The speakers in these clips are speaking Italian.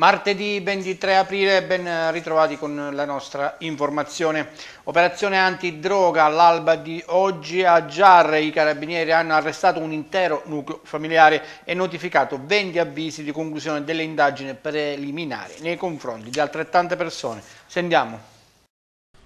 Martedì 23 aprile, ben eh, ritrovati con la nostra informazione. Operazione antidroga all'alba di oggi a Giarre. I carabinieri hanno arrestato un intero nucleo familiare e notificato 20 avvisi di conclusione delle indagini preliminari nei confronti di altrettante persone. Sentiamo.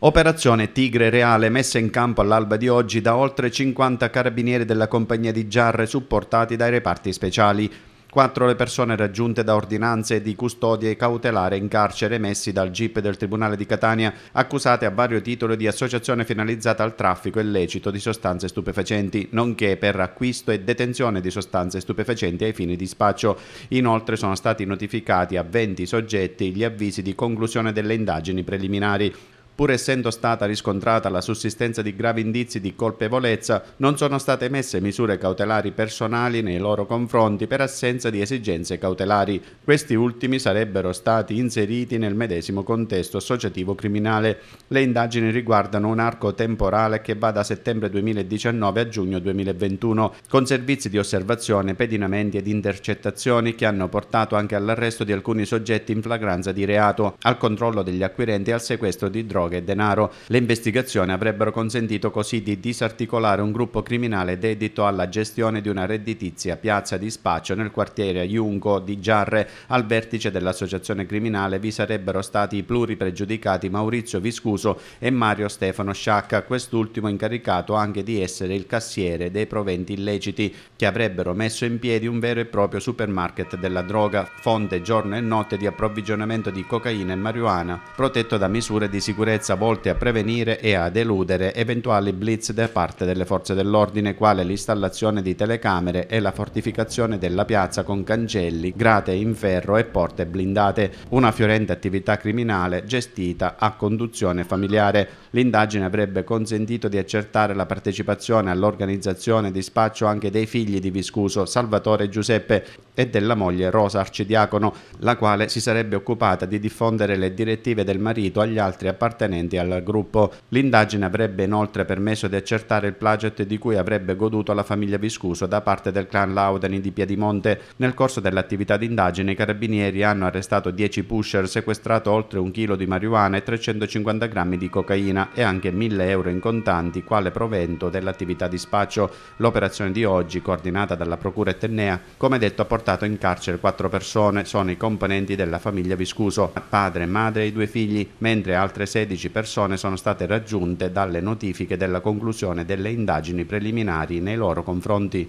Operazione Tigre Reale messa in campo all'alba di oggi da oltre 50 carabinieri della compagnia di Giarre supportati dai reparti speciali. Quattro le persone raggiunte da ordinanze di custodia cautelare in carcere emessi dal GIP del Tribunale di Catania, accusate a vario titolo di associazione finalizzata al traffico illecito di sostanze stupefacenti, nonché per acquisto e detenzione di sostanze stupefacenti ai fini di spaccio. Inoltre sono stati notificati a 20 soggetti gli avvisi di conclusione delle indagini preliminari. Pur essendo stata riscontrata la sussistenza di gravi indizi di colpevolezza, non sono state emesse misure cautelari personali nei loro confronti per assenza di esigenze cautelari. Questi ultimi sarebbero stati inseriti nel medesimo contesto associativo criminale. Le indagini riguardano un arco temporale che va da settembre 2019 a giugno 2021, con servizi di osservazione, pedinamenti ed intercettazioni che hanno portato anche all'arresto di alcuni soggetti in flagranza di reato, al controllo degli acquirenti e al sequestro di droghe droga e denaro, le investigazioni avrebbero consentito così di disarticolare un gruppo criminale dedito alla gestione di una redditizia piazza di spaccio nel quartiere Jungo di Giarre. Al vertice dell'associazione criminale vi sarebbero stati i pluripregiudicati Maurizio Viscuso e Mario Stefano Sciacca, quest'ultimo incaricato anche di essere il cassiere dei proventi illeciti che avrebbero messo in piedi un vero e proprio supermarket della droga, fonte giorno e notte di approvvigionamento di cocaina e marijuana, protetto da misure di sicurezza sicurezza volte a prevenire e ad eludere eventuali blitz da parte delle forze dell'ordine, quale l'installazione di telecamere e la fortificazione della piazza con cancelli, grate in ferro e porte blindate, una fiorente attività criminale gestita a conduzione familiare. L'indagine avrebbe consentito di accertare la partecipazione all'organizzazione di spaccio anche dei figli di Viscuso, Salvatore Giuseppe, e della moglie Rosa Arcidiacono, la quale si sarebbe occupata di diffondere le direttive del marito agli altri appartenenti appartenenti al gruppo. L'indagine avrebbe inoltre permesso di accertare il plagiat di cui avrebbe goduto la famiglia Viscuso da parte del clan Laudeni di Piedimonte. Nel corso dell'attività d'indagine i carabinieri hanno arrestato 10 pusher, sequestrato oltre un chilo di marijuana e 350 grammi di cocaina e anche 1000 euro in contanti quale provento dell'attività di spaccio. L'operazione di oggi, coordinata dalla procura etnea, come detto ha portato in carcere quattro persone, sono i componenti della famiglia Viscuso, padre, madre e due figli, mentre altre 16 14 persone sono state raggiunte dalle notifiche della conclusione delle indagini preliminari nei loro confronti.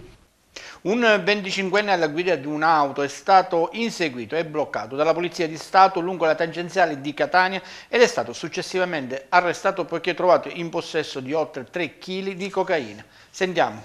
Un 25enne alla guida di un'auto è stato inseguito e bloccato dalla Polizia di Stato lungo la tangenziale di Catania ed è stato successivamente arrestato poiché trovato in possesso di oltre 3 kg di cocaina. Sentiamo.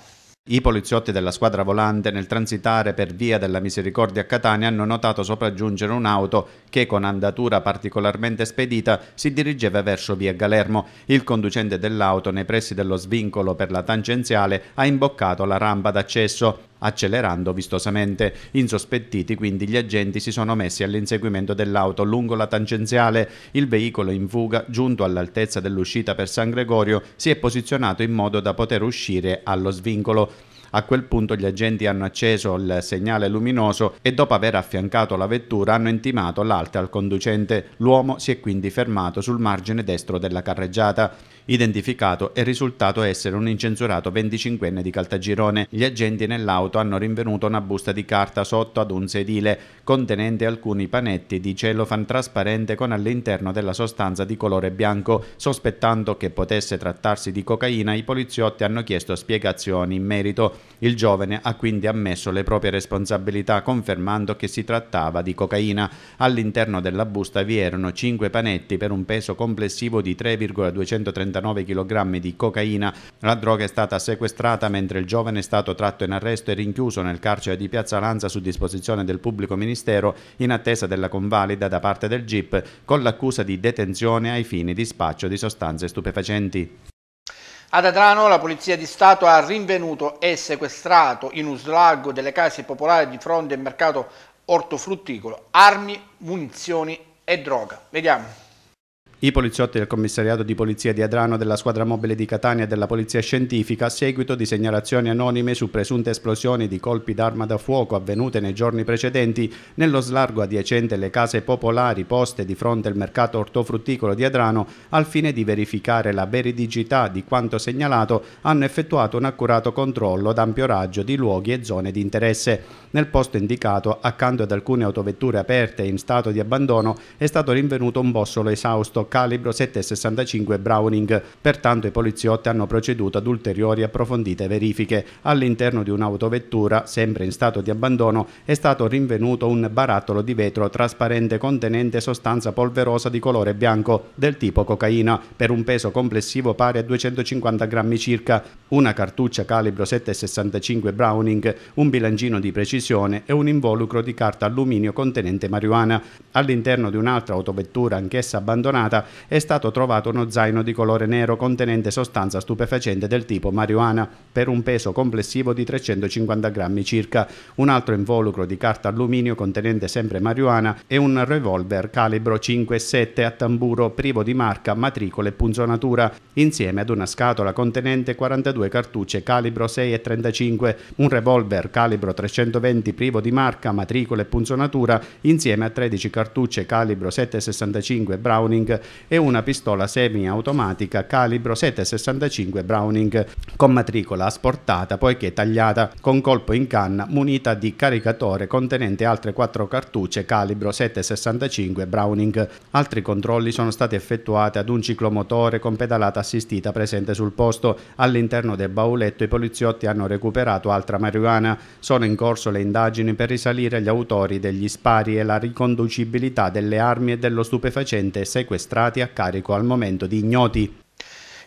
I poliziotti della squadra volante nel transitare per via della Misericordia a Catania hanno notato sopraggiungere un'auto che con andatura particolarmente spedita si dirigeva verso via Galermo. Il conducente dell'auto nei pressi dello svincolo per la tangenziale ha imboccato la rampa d'accesso accelerando vistosamente. Insospettiti quindi gli agenti si sono messi all'inseguimento dell'auto lungo la tangenziale. Il veicolo in fuga, giunto all'altezza dell'uscita per San Gregorio, si è posizionato in modo da poter uscire allo svincolo. A quel punto gli agenti hanno acceso il segnale luminoso e dopo aver affiancato la vettura hanno intimato l'alta al conducente. L'uomo si è quindi fermato sul margine destro della carreggiata identificato e risultato essere un incensurato 25enne di Caltagirone. Gli agenti nell'auto hanno rinvenuto una busta di carta sotto ad un sedile contenente alcuni panetti di celofan trasparente con all'interno della sostanza di colore bianco. Sospettando che potesse trattarsi di cocaina, i poliziotti hanno chiesto spiegazioni in merito. Il giovane ha quindi ammesso le proprie responsabilità confermando che si trattava di cocaina. All'interno della busta vi erano 5 panetti per un peso complessivo di 3,239 39 kg di cocaina. La droga è stata sequestrata mentre il giovane è stato tratto in arresto e rinchiuso nel carcere di Piazza Lanza su disposizione del pubblico ministero in attesa della convalida da parte del GIP con l'accusa di detenzione ai fini di spaccio di sostanze stupefacenti. Ad Adrano la Polizia di Stato ha rinvenuto e sequestrato in un slago delle case popolari di fronte al mercato ortofrutticolo armi, munizioni e droga. Vediamo. I poliziotti del commissariato di polizia di Adrano, della squadra mobile di Catania e della polizia scientifica, a seguito di segnalazioni anonime su presunte esplosioni di colpi d'arma da fuoco avvenute nei giorni precedenti nello slargo adiacente le case popolari poste di fronte al mercato ortofrutticolo di Adrano, al fine di verificare la veridicità di quanto segnalato, hanno effettuato un accurato controllo ad ampio raggio di luoghi e zone di interesse. Nel posto indicato, accanto ad alcune autovetture aperte e in stato di abbandono, è stato rinvenuto un bossolo esausto calibro 7,65 Browning. Pertanto i poliziotti hanno proceduto ad ulteriori approfondite verifiche. All'interno di un'autovettura, sempre in stato di abbandono, è stato rinvenuto un barattolo di vetro trasparente contenente sostanza polverosa di colore bianco del tipo cocaina per un peso complessivo pari a 250 grammi circa, una cartuccia calibro 7,65 Browning, un bilancino di precisione e un involucro di carta alluminio contenente marijuana. All'interno di un'altra autovettura anch'essa abbandonata è stato trovato uno zaino di colore nero contenente sostanza stupefacente del tipo marijuana per un peso complessivo di 350 grammi circa, un altro involucro di carta alluminio contenente sempre marijuana e un revolver calibro 5,7 a tamburo privo di marca, matricola e punzonatura, insieme ad una scatola contenente 42 cartucce calibro 6,35, un revolver calibro 320 privo di marca, matricola e punzonatura, insieme a 13 cartucce calibro 7,65 Browning e una pistola semiautomatica calibro 7,65 Browning con matricola asportata poiché tagliata con colpo in canna munita di caricatore contenente altre 4 cartucce calibro 7,65 Browning. Altri controlli sono stati effettuati ad un ciclomotore con pedalata assistita presente sul posto. All'interno del bauletto i poliziotti hanno recuperato altra marijuana. Sono in corso le indagini per risalire gli autori degli spari e la riconducibilità delle armi e dello stupefacente sequestrato separati a carico al momento di ignoti.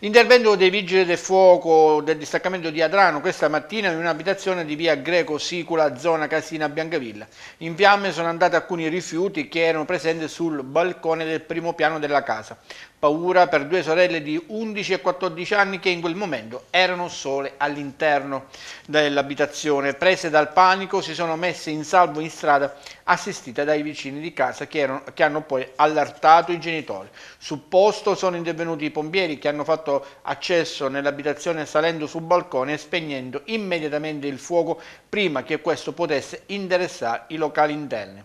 Intervento dei vigili del fuoco del distaccamento di Adrano questa mattina in un'abitazione di via Greco Sicula, zona Casina Biancavilla. In fiamme sono andati alcuni rifiuti che erano presenti sul balcone del primo piano della casa paura per due sorelle di 11 e 14 anni che in quel momento erano sole all'interno dell'abitazione. Prese dal panico si sono messe in salvo in strada assistite dai vicini di casa che, erano, che hanno poi allertato i genitori. Sul posto sono intervenuti i pompieri che hanno fatto accesso nell'abitazione salendo sul balcone e spegnendo immediatamente il fuoco prima che questo potesse interessare i locali interni.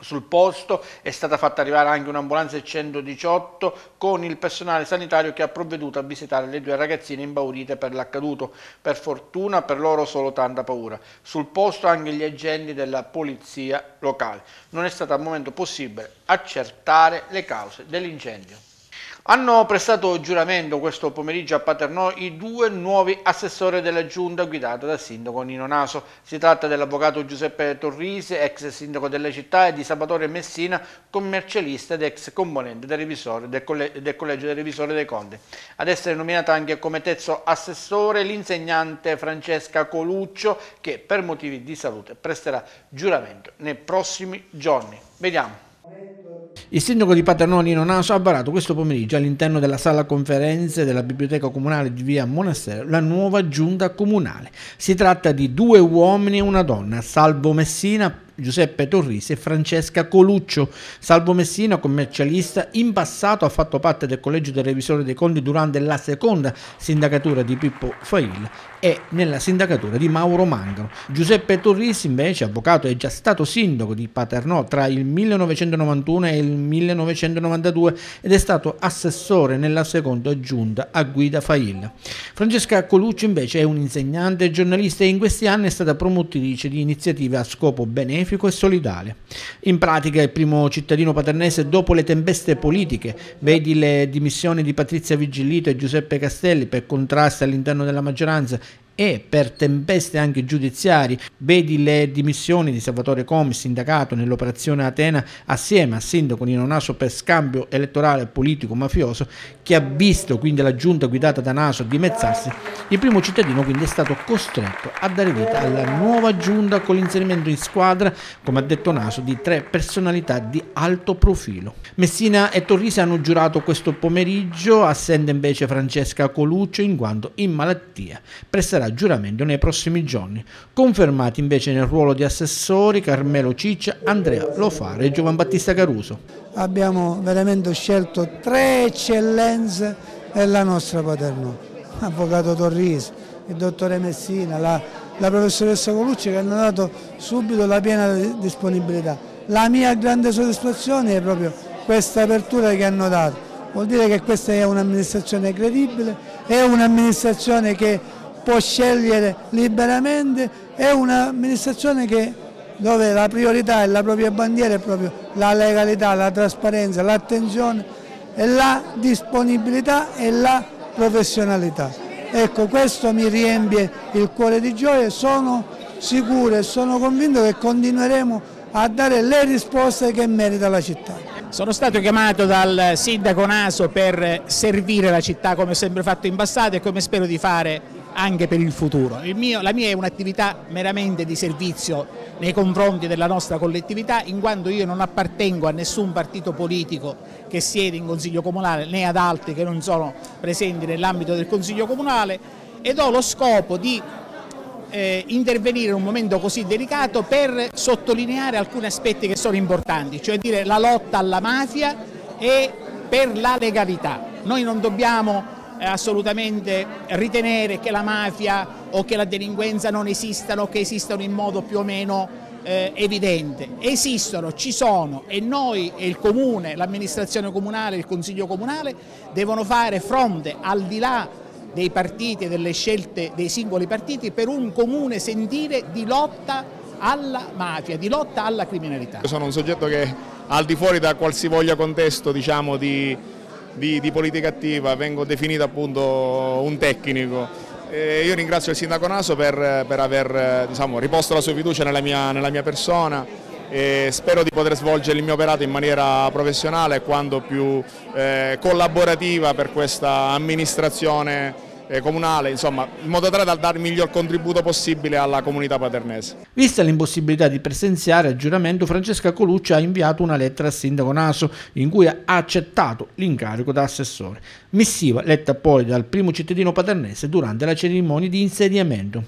Sul posto è stata fatta arrivare anche un'ambulanza 118 con il personale sanitario che ha provveduto a visitare le due ragazzine imbaurite per l'accaduto. Per fortuna per loro solo tanta paura. Sul posto anche gli agenti della polizia locale. Non è stato al momento possibile accertare le cause dell'incendio. Hanno prestato giuramento questo pomeriggio a Paternò i due nuovi assessori della giunta guidata dal sindaco Nino Naso. Si tratta dell'avvocato Giuseppe Torrisi, ex sindaco della città, e di Salvatore Messina, commercialista ed ex componente del, revisore, del, collegio, del collegio del revisore dei conti. Ad essere nominata anche come terzo assessore l'insegnante Francesca Coluccio, che per motivi di salute presterà giuramento nei prossimi giorni. Vediamo. Il sindaco di Paternoni non ha varato questo pomeriggio all'interno della sala conferenze della biblioteca comunale di via Monastero la nuova giunta comunale. Si tratta di due uomini e una donna, Salvo Messina, Giuseppe Torrisi e Francesca Coluccio. Salvo Messina, commercialista, in passato ha fatto parte del collegio del revisore dei conti durante la seconda sindacatura di Pippo Fail e nella sindacatura di Mauro Mangano. Giuseppe Torrisi, invece, avvocato, è già stato sindaco di Paternò tra il 1991 e il 1992 ed è stato assessore nella seconda giunta a guida Fail. Francesca Coluccio, invece, è un insegnante giornalista e in questi anni è stata promotrice di iniziative a scopo benefico pacifico e solidale. In pratica il primo cittadino paternese dopo le tempeste politiche, vedi le dimissioni di Patrizia Vigilito e Giuseppe Castelli per contrasti all'interno della maggioranza e per tempeste anche giudiziarie, vedi le dimissioni di Salvatore Comi, sindacato nell'operazione Atena assieme al sindaco Nino Naso per scambio elettorale politico-mafioso che ha visto quindi la giunta guidata da Naso dimezzarsi, il primo cittadino quindi è stato costretto a dare vita alla nuova giunta con l'inserimento in squadra, come ha detto Naso, di tre personalità di alto profilo. Messina e Torrisi hanno giurato questo pomeriggio, assente invece Francesca Coluccio in quanto in malattia. Presterà prenderà giuramento nei prossimi giorni. Confermati invece nel ruolo di assessori Carmelo Ciccia, Andrea Lofare e Giovan Battista Caruso. Abbiamo veramente scelto tre eccellenze della nostra Paternò, l'avvocato Torris, il dottore Messina, la, la professoressa Colucci che hanno dato subito la piena disponibilità. La mia grande soddisfazione è proprio questa apertura che hanno dato, vuol dire che questa è un'amministrazione credibile, è un'amministrazione che può scegliere liberamente, è un'amministrazione dove la priorità e la propria bandiera è proprio la legalità, la trasparenza, l'attenzione e la disponibilità e la professionalità. Ecco, questo mi riempie il cuore di gioia e sono sicuro e sono convinto che continueremo a dare le risposte che merita la città. Sono stato chiamato dal sindaco Naso per servire la città come ho sempre fatto in passato e come spero di fare anche per il futuro. Il mio, la mia è un'attività meramente di servizio nei confronti della nostra collettività, in quanto io non appartengo a nessun partito politico che siede in Consiglio Comunale né ad altri che non sono presenti nell'ambito del Consiglio Comunale ed ho lo scopo di eh, intervenire in un momento così delicato per sottolineare alcuni aspetti che sono importanti, cioè dire la lotta alla mafia e per la legalità. Noi non dobbiamo assolutamente ritenere che la mafia o che la delinquenza non esistano, che esistano in modo più o meno eh, evidente. Esistono, ci sono e noi e il comune, l'amministrazione comunale, il consiglio comunale devono fare fronte al di là dei partiti e delle scelte dei singoli partiti per un comune sentire di lotta alla mafia, di lotta alla criminalità. Io sono un soggetto che al di fuori da qualsivoglia contesto diciamo, di di, di politica attiva, vengo definito appunto un tecnico. E io ringrazio il sindaco Naso per, per aver diciamo, riposto la sua fiducia nella mia, nella mia persona e spero di poter svolgere il mio operato in maniera professionale e quanto più eh, collaborativa per questa amministrazione eh, comunale, insomma, in modo tale da dare il miglior contributo possibile alla comunità paternese. Vista l'impossibilità di presenziare a giuramento, Francesca Colucci ha inviato una lettera al sindaco Naso in cui ha accettato l'incarico da assessore missiva letta poi dal primo cittadino paternese durante la cerimonia di insediamento.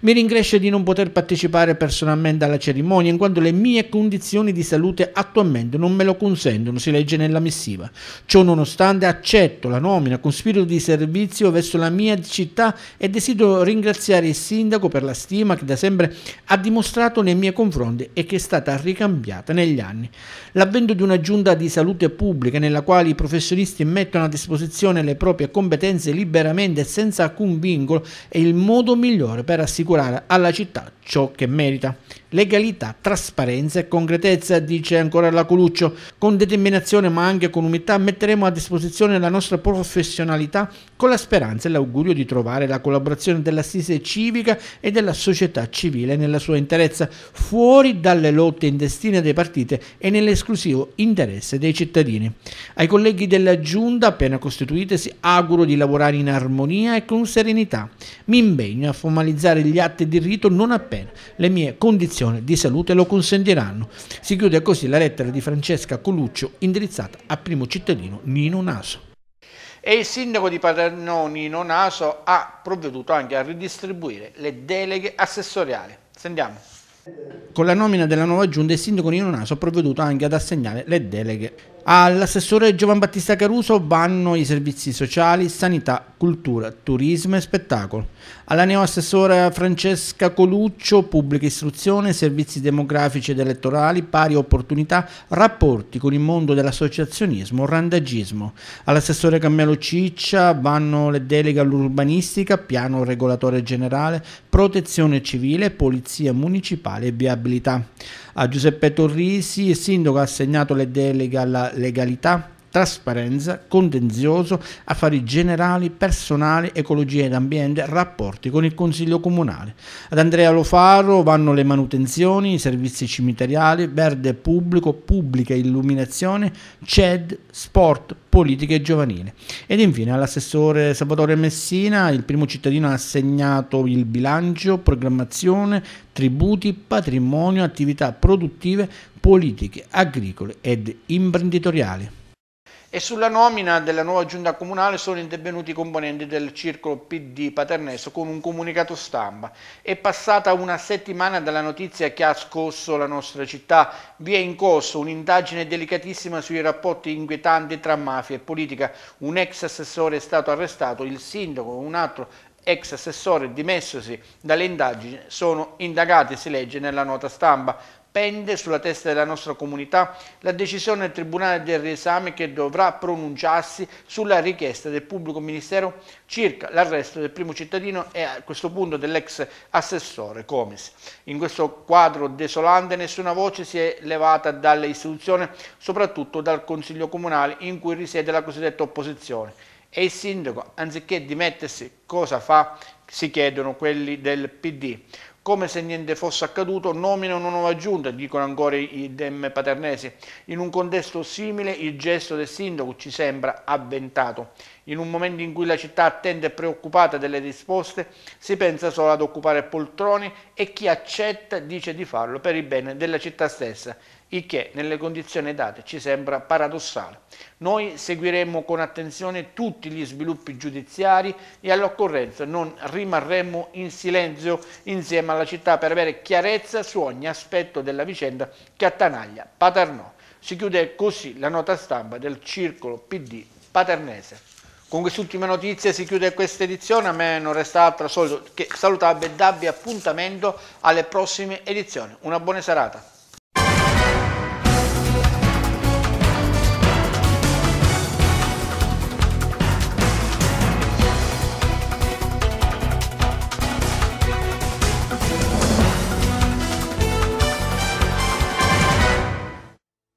Mi rincresce di non poter partecipare personalmente alla cerimonia in quanto le mie condizioni di salute attualmente non me lo consentono, si legge nella missiva. Ciò nonostante accetto la nomina con spirito di servizio verso la mia città e desidero ringraziare il sindaco per la stima che da sempre ha dimostrato nei miei confronti e che è stata ricambiata negli anni. L'avvento di una giunta di salute pubblica nella quale i professionisti mettono a disposizione azione le proprie competenze liberamente e senza alcun vincolo è il modo migliore per assicurare alla città ciò che merita legalità, trasparenza e concretezza, dice ancora la Coluccio. Con determinazione ma anche con umiltà metteremo a disposizione la nostra professionalità con la speranza e l'augurio di trovare la collaborazione dell'assise civica e della società civile nella sua interezza, fuori dalle lotte intestine dei partiti e nell'esclusivo interesse dei cittadini. Ai colleghi della Giunta appena costituitesi auguro di lavorare in armonia e con serenità. Mi impegno a formalizzare gli atti di rito non appena le mie condizioni condizione di salute lo consentiranno. Si chiude così la lettera di Francesca Coluccio indirizzata al primo cittadino Nino Naso e il sindaco di Paternò Nino Naso ha provveduto anche a ridistribuire le deleghe assessoriali. Sentiamo. Con la nomina della nuova giunta il sindaco Nino Naso ha provveduto anche ad assegnare le deleghe. All'assessore Giovan Battista Caruso vanno i servizi sociali, sanità, cultura, turismo e spettacolo alla neoassessora Francesca Coluccio, pubblica istruzione, servizi demografici ed elettorali, pari opportunità, rapporti con il mondo dell'associazionismo, randagismo. All'assessore Cammello Ciccia vanno le deleghe all'urbanistica, piano regolatore generale, protezione civile, polizia municipale e viabilità. A Giuseppe Torrisi, il sindaco ha assegnato le deleghe alla legalità, trasparenza, contenzioso, affari generali, personali, ecologia ed ambiente, rapporti con il Consiglio Comunale. Ad Andrea Lofaro vanno le manutenzioni, i servizi cimiteriali, verde pubblico, pubblica illuminazione, CED, sport, politica e giovanile. Ed infine all'assessore Salvatore Messina, il primo cittadino ha assegnato il bilancio, programmazione, tributi, patrimonio, attività produttive, politiche agricole ed imprenditoriali e sulla nomina della nuova giunta comunale sono intervenuti i componenti del circolo PD Paternese con un comunicato stampa. È passata una settimana dalla notizia che ha scosso la nostra città, vi è in corso un'indagine delicatissima sui rapporti inquietanti tra mafia e politica, un ex assessore è stato arrestato, il sindaco, un altro ex assessore dimessosi dalle indagini, sono indagati, si legge nella nota stampa. Pende sulla testa della nostra comunità la decisione del Tribunale del Riesame che dovrà pronunciarsi sulla richiesta del pubblico ministero circa l'arresto del primo cittadino e a questo punto dell'ex assessore Comis. In questo quadro desolante nessuna voce si è levata dalle istituzioni, soprattutto dal Consiglio Comunale in cui risiede la cosiddetta opposizione e il sindaco anziché dimettersi cosa fa? Si chiedono quelli del PD. Come se niente fosse accaduto, nomina una nuova giunta, dicono ancora i dem paternesi. In un contesto simile il gesto del sindaco ci sembra avventato. In un momento in cui la città attende e preoccupata delle risposte, si pensa solo ad occupare poltroni e chi accetta dice di farlo per il bene della città stessa il che nelle condizioni date ci sembra paradossale. Noi seguiremo con attenzione tutti gli sviluppi giudiziari e all'occorrenza non rimarremo in silenzio insieme alla città per avere chiarezza su ogni aspetto della vicenda che attanaglia Paternò. Si chiude così la nota stampa del circolo PD paternese. Con quest'ultima notizia si chiude questa edizione, a me non resta altro solito che salutarvi e darvi appuntamento alle prossime edizioni. Una buona serata.